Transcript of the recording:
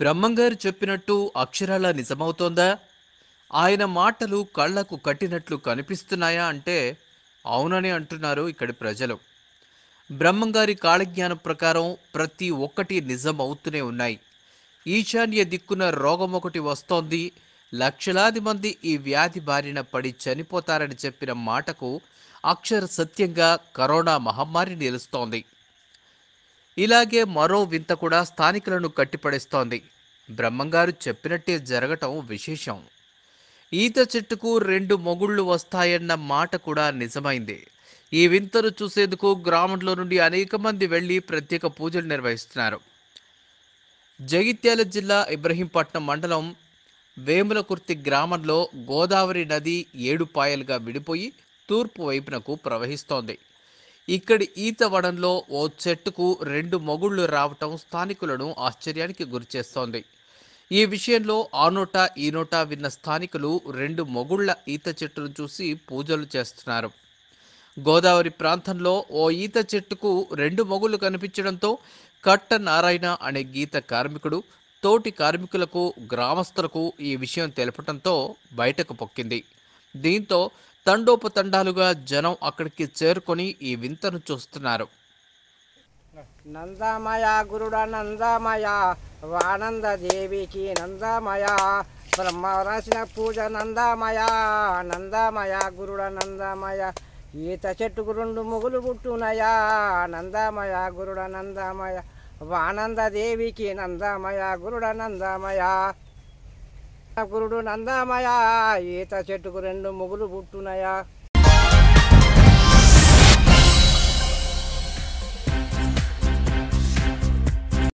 బ్రహ్మంగారు చెప్పినట్టు అక్షరాల నిజమవుతోందా ఆయన మాటలు కళ్ళకు కట్టినట్లు కనిపిస్తున్నాయా అంటే అవునని అంటున్నారు ఇక్కడి ప్రజలు బ్రహ్మంగారి కాళజ్ఞానం ప్రకారం ప్రతి ఒక్కటి నిజం అవుతూనే ఉన్నాయి ఈశాన్య దిక్కున రోగం ఒకటి వస్తోంది లక్షలాది మంది ఈ వ్యాధి బారిన పడి చనిపోతారని చెప్పిన మాటకు అక్షర సత్యంగా కరోనా మహమ్మారి నిలుస్తోంది ఇలాగే మరో వింత కూడా స్థానికులను కట్టిపడేస్తోంది బ్రహ్మంగారు చెప్పినట్టే జరగటం విశేషం ఈత చెట్టుకు రెండు మొగుళ్ళు వస్తాయన్న మాట కూడా నిజమైంది ఈ వింతను చూసేందుకు గ్రామంలో నుండి అనేక మంది వెళ్ళి ప్రత్యేక పూజలు నిర్వహిస్తున్నారు జగిత్యాల జిల్లా ఇబ్రహీంపట్నం మండలం వేములకుర్తి గ్రామంలో గోదావరి నది ఏడుపాయలుగా విడిపోయి తూర్పు వైపునకు ప్రవహిస్తోంది ఇక్కడి ఈత వడంలో ఓ చెట్టుకు రెండు మొగుళ్లు రావటం స్థానికులను ఆశ్చర్యానికి గురిచేస్తోంది ఈ విషయంలో ఆ నోటా ఈ నోటా విన్న స్థానికులు రెండు మొగుళ్ల ఈత చెట్టును చూసి పూజలు చేస్తున్నారు గోదావరి ప్రాంతంలో ఓ ఈత చెట్టుకు రెండు మొగుళ్ళు కనిపించడంతో కట్ట నారాయణ అనే గీత కార్మికుడు తోటి కార్మికులకు గ్రామస్తులకు ఈ విషయం తెలపడంతో బయటకు పొక్కింది దీంతో తండోపతండాలుగా జనం అక్కడికి చేరుకొని ఈ వింతను చూస్తున్నారు నందామయ గురుడ నందామయ వానంద దేవికి నందామయ బ్రహ్మ రాసిన పూజ నందామయ నందామయ గురుడ నందామయ ఈత చెట్టుకు రెండు ముగులు పుట్టునయా నందామయ గురుడ నందామయ వానంద దేవికి నందామయ గురుడ నందామయ గురుడు నందామయా ఈత చెట్టుకు రెండు ముగ్గులు పుట్టునయా